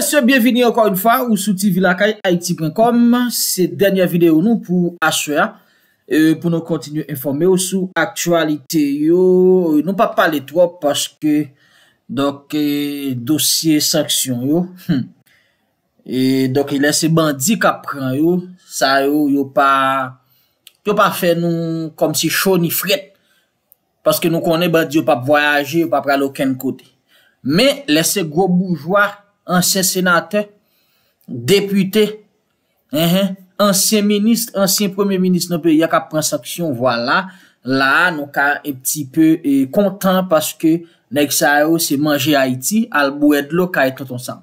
Lese bienveni ankon yon fwa Ou sou TV lakay Haiti.com Se denye video nou pou aswe euh, Pou nou kontinu informe ou sou Aktualite yo euh, Nou pa pale trop paske Dok euh, dosye sanksyon yo E doke lese bandi kap pran yo Sa yo yo pa Yo pa fe nou Kom si show ni fret Paske nou konen bandi yo pa voyaje Yo pa pran loken kote Me lese gro boujwa A ansyen senate, depute, ansyen minist, ansyen premier minist nan pe, yaka prensaksyon, la, nou ka e pti pe kontan, paske nek sa yo oh, se manje Haiti, albou edlo, ka ah, etot ansan.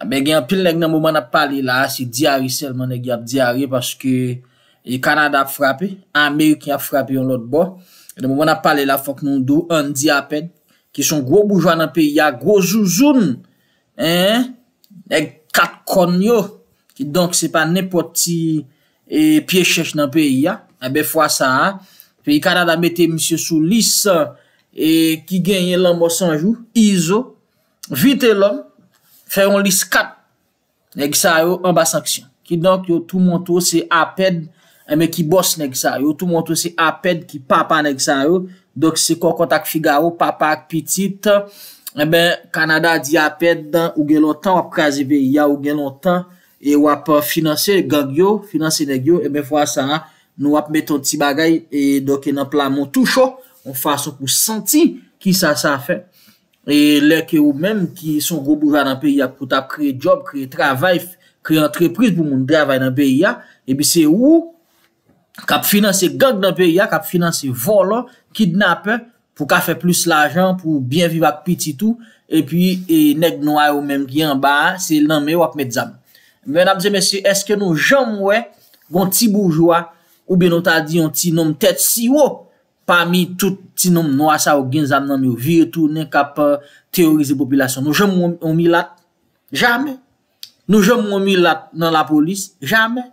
Ame gen apil, nek nan mou man ap pale la, se diari selman, nek yap diari, paske Kanada ap frape, Amerike ap frape yon lot bo, nan mou man ap pale la, fok nou ndou, an di apen, ki son gwo boujwa nan pe, yak gwo zouzoun, e kat kon yo, ki donk se pa ne poti piechech nan peyi ya, e be fwa sa a, peyi kanada mette msye sou lis, e ki genye lan mwos anjou, izo, vite lan, fè yon lis kat, neg sa yo, an ba sanksyon, ki donk yo tou montou se aped, e me ki bos neg sa yo, yo tou montou se aped, ki papa neg sa yo, dok se kon kontak figaro, papa ak pitit, an, Ebe, eh Kanada di apèd dan ou gen lontan wap kaze beya ou gen lontan E wap euh, finanse gangyo, finanse negyo Ebe, fwa sana, nou wap meton ti bagay E doke nan plan montoucho On fason pou senti ki sa sa fe E leke ou men ki son roubouja nan peya Kouta kre job, kre travay, kre antrepris pou moun travay nan peya Ebi se ou, kap finanse gang nan peya, kap finanse volo, kidnapè pou ka fe plus la jan, pou bien viv ak piti tou, epi neg nou ay ou menm gyan ba, se nan me wak met zan. Mwenam zemesye, eske nou jom wè gon ti boujwa, ou be nou ta di yon ti nom tèt si wò, pa mi tout ti nom nou asa ou gen zan nan me ou vie tou, nen ka pa teorize popilasyon. Nou jom wè omilat? Jamè. Nou jom wè omilat nan la polis? Jamè.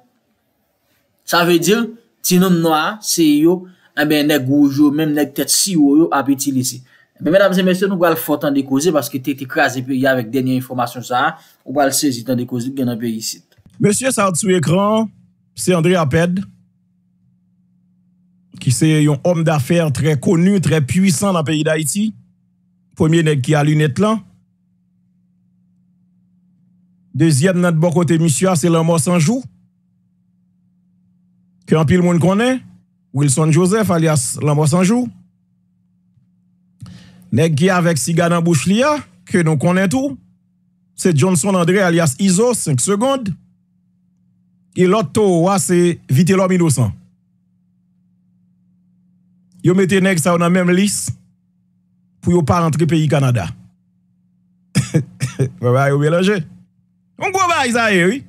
Sa vey dil, ti nom nou a, se yo, a men nek goujou, men nek tet si ou yo ap etilise. Men mèdames et mèdames, nou wale fote an dekose, baske te te krasi pe ya vek denye informasyon sa, ou wale sezi tan dekose gen an pe yisite. Mèsyè sa ou tsu ekran, se André Apèd, ki se yon om d'affèr trè konu, trè pwisan nan peyi d'Haïti. Poumyè nek ki alun et lan. Dezyèm nan bò kote mèsyè a, se lèmò sanjou. Ki an pi l moun konè. Wilson Joseph alias Lambo Sanjou. Nèg qui avec Siga dans bouche que nous connaissons tout. C'est Johnson André alias Iso, 5 secondes. Et l'autre, c'est Vitello 1900. Yo mettez nèg ça dans même liste pour yo pas rentrer pays Canada. Vous yo mélanger. On gros bail ça oui.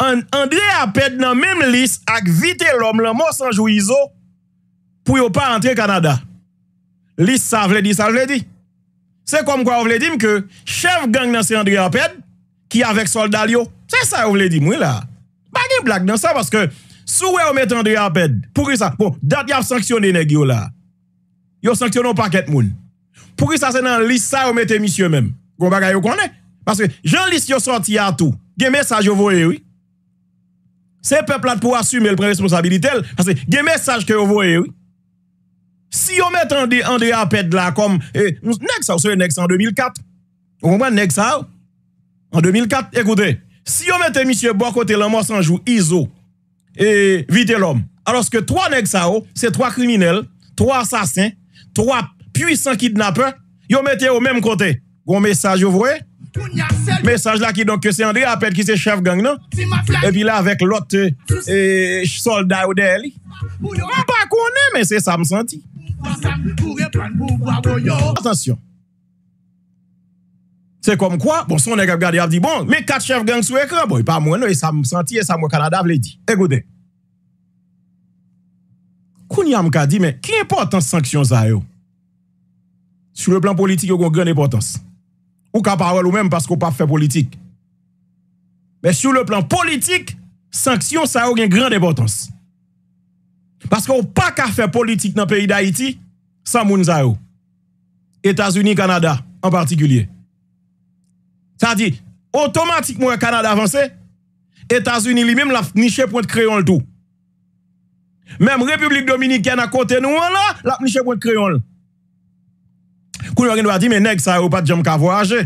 Andre Apèd nan mèm lis ak vite lòm lan mòs anjou izò pou yo pa antre Kanada. Lis sa vle di, sa vle di. Se kom kwa vle dim ke chev gang nan se Andre Apèd ki avek soldal yo. Se sa vle di mwen la. Mwa gen blak nan sa paske sou we omete Andre Apèd. Pou ki sa, bon, dat yav sanksyon nenek yo la. Yo sanksyon nou paket moun. Pou ki sa se nan lis sa omete misye mèm. Gwobaga yo konè. Paske jan lis yo sorti atou. Gen mesaj yo vwe wik. se pe plat pou asume el pre responsabilite el, gye mesaj ke yon voye, si yon mette an de apet la, kom, e, nek sa ou se nek sa en 2004, yon mwen nek sa ou, en 2004, ekoute, si yon mette misye bo kote laman sanjou, izo, e vide lom, aloske 3 nek sa ou, se 3 kriminel, 3 sasen, 3 pwisan kidnape, yon mette ou menm kote, yon mesaj yon voye, Mè sanj la ki don kese André apèd ki se chef gang nan E pi la avèk lot euh, solda ou de li Mè pa konè mè se sa msanti Mè sa msanti pou repan pou wawo yo Atensyon Se kom kwa? Bon son negèp gadi ap di bon Mè kat chef gang sou ekran boy Pa mwen nou e sa msanti e sa mwen kanada ap li di E gode Kouni amka di mè Ki importan sanksyon zay yo? Sou le plan politik yo kon gren importans Mè Ou kapawel ou menm pask ou pa fè politik. Men sou le plan politik, sanksyon sa yo gen grand epotans. Pask ou pa ka fè politik nan peyi da iti, sa moun za yo. Etasuni, Kanada, an partikulye. Sa di, otomatik mwen Kanada avanse, Etasuni li menm la fniche point kreyon l to. Menm Republik Dominikè nan kote nou an la, la fniche point kreyon l. Koun yo gen do a di men, nek sa yo pat jom kavo aje,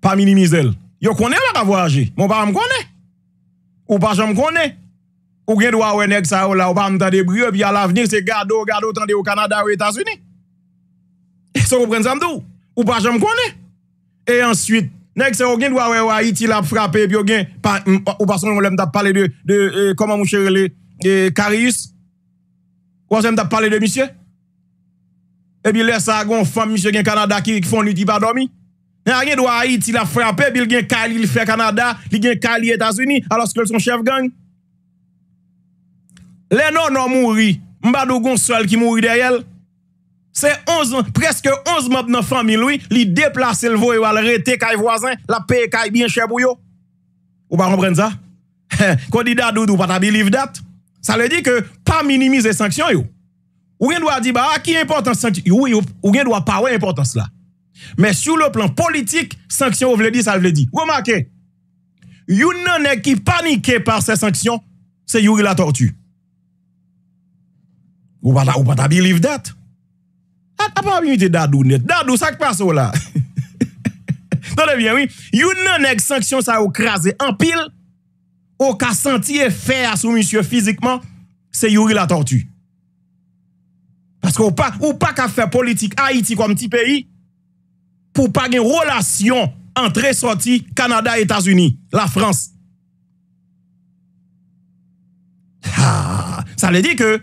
pa minimizel. Yo konen la kavo aje, moun pa jom konen. Ou pa jom konen. Ou gen do a wey nek sa yo la, ou pa mouta de brio, pi al avenir se gado, gado, tande ou Kanada ou Etasuni. Se ou pren samdou, ou pa jom konen. E answit, nek sa yo gen do a wey, ou a iti la pfrape, pi yo gen, ou pa son yo le mta pale de, de, e, euh, koma moucherele, e, euh, Karius. Ou anse mta pale de misye. E. Ebi lè sa agon fami chè gen Kanada ki fon nouti pa domi. Nè a gen do a iti la franpe, bi l gen Kali l fè Kanada, li gen Kali Etasuni, alòs ke l son chèv gang. Lè nan nan mouri, mba do gonsol ki mouri deryèl. Se 11, preske 11 mat nan fami loui, li deplase l vo yo al re te kaj voisin, la pe kaj bi en chèv ou yo. Ou ba rom pren za? Ko di da doud ou pata biliv dat, sa lè di ke pa minimize sanksyon yo. Ou gen dwa di, ba, a ki importans sanksyon? Ou gen dwa pawe importans la. Men sou le plan politik, sanksyon ou vle di, sa vle di. Ou makè, yon nanè ki panike par se sanksyon, se yori la tortue. Ou pata believe dat? A pa mimite dadou net. Dadou, sak pa sou la. Tande bien, oui. Yon nanè ki sanksyon sa ou krasè anpil, ou ka sanksyon fè a sou monsye fizikman, se yori la tortue. ou pa ka fè politik Haiti kom ti peyi pou pa gen relasyon antre sorti Kanada-Etats-Uni la Frans ah, sa le di ke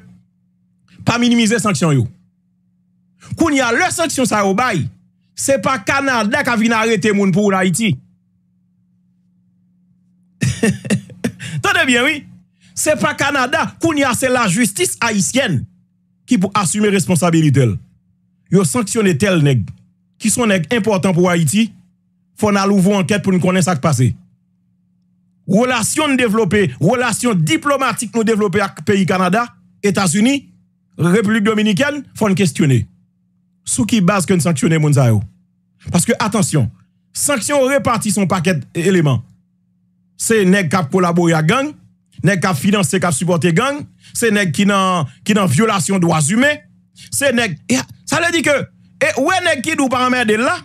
pa minimize sanksyon yo koun ya le sanksyon sa yo bay se pa Kanada ka vinare temoun pou Haiti ton de bien wi se pa Kanada koun ya se la justis Haitienne ki pou asume responsabilite l. Yo sanksyone tel neg, ki son neg impotant pou Haiti, fon alouvou anket pou nou konen sak pase. Relasyon nou devlopè, relasyon diplomatik nou devlopè ak peyi Kanada, Etasuni, Republik Dominiken, fon kestyone. Sou ki base kon sanksyone Mounzayou. Paske atensyon, sanksyon reparti son paket eleman. Se neg kap kolabou ya gang, Nèk ka finanse, nèk ka supporte gang, se nèk ki nan violasyon do asume, se nèk, ya, sa lè di ke, e, wè nèk ki dou pa ramède la,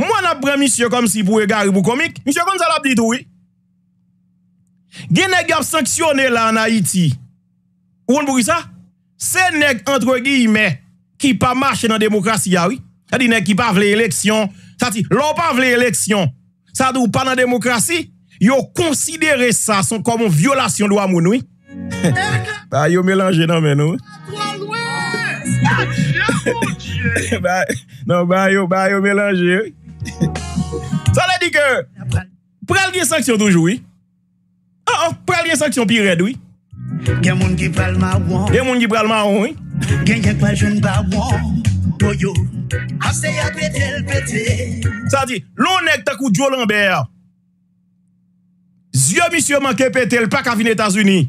mwen ap pren misyon kom si pou e gari pou komik, misyon kom sa lè ap ditou, oui. Gen nèk ki ap sanksyonè la an Haiti, ou an pou ki sa, se nèk, entre gui, mè, ki pa mâche nan demokrasi, ya, oui. Sa di nèk ki pa vle eleksyon, sa ti, lò pa vle eleksyon, sa dou pa nan demokrasi, Yo konsidere sa son komon violasyon do amoun, oui? Ba yo melanje nan men ou? Ba yo, ba yo melanje, oui? Sa la di ke, pral gen sanksyon doujou, oui? A, ah, a, oh, pral gen sanksyon pi red, oui? Gen moun ki pral ma ou, oui? Gen gen kwa jen ba ou, oui? Sa di, lounen takou djou l'enber, oui? Zyo misyo man kepetel pa ka fin Etats-Uni.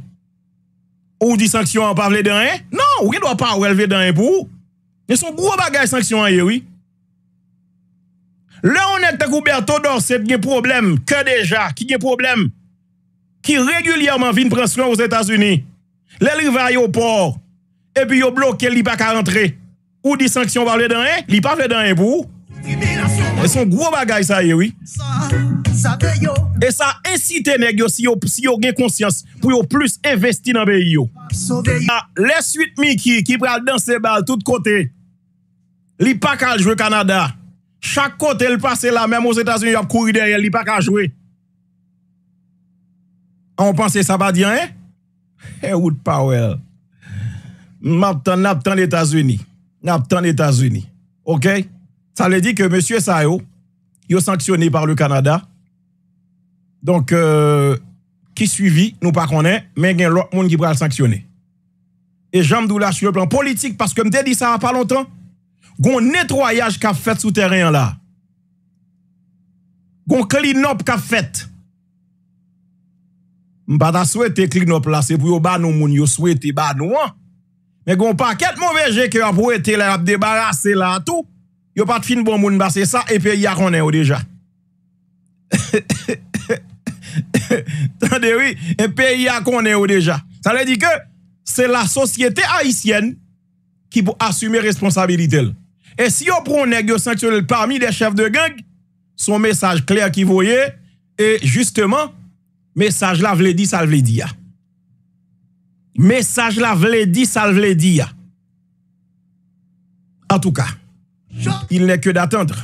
Ou di sanksyon an pa vle den en? Nan, ou gen do a pa ou elve den en pou. Ne son gro bagay sanksyon an ye wii. Le onet te kouber to dor, se dge problem, ke deja, ki dge problem, ki regulyaman vin pranskwen ou Etats-Uni. Le li vay yo por, e pi yo blok ke li pa ka rentre. Ou di sanksyon an pa vle den en? Li pa vle den en pou. Ne son gro bagay sa ye wii. E sa ensite neg yo si yo gen konsyans pou yo plus investi nan be yo ah, Le suit mi ki pral dan se bal tout kote Li pa kal jwe Kanada Chak kote l pase la menm os Etasuni ap kouri deryen li pa kal jwe An ou panse sa ba diyan e? Eh, e wout pa wèl Nap tan nap tan Etasuni Nap tan Etasuni Ok? Sa le di ke Monsie Saio Yo sanksyoni par le Kanada Donk, ki euh, suivi, nou pa konen, men gen lout moun ki pral sanksyone. E jan mdou la chile plan politik, paske mdè di sa pa lontan, goun netroyaj ka fèt sou teren la. Goun klid nop ka fèt. M pa da sou ete klid nop la, se pou yo ba nou moun, yo sou ete ba nou an. Men goun pa ket mou veje ke apou ete la, ap debarase la an tou, yo pat fin bon moun ba se sa, e pe ya konen ou deja. Khek, khek, khek. Attendez, oui, un pays à qu'on est déjà. Ça veut dire que c'est la société haïtienne qui peut assumer responsabilité. Et si on prend un parmi les chefs de gang, son message clair qui voyait, et justement, message là vle dit, ça vle Message là vle dit, ça vle dit. En tout cas, il n'est que d'attendre.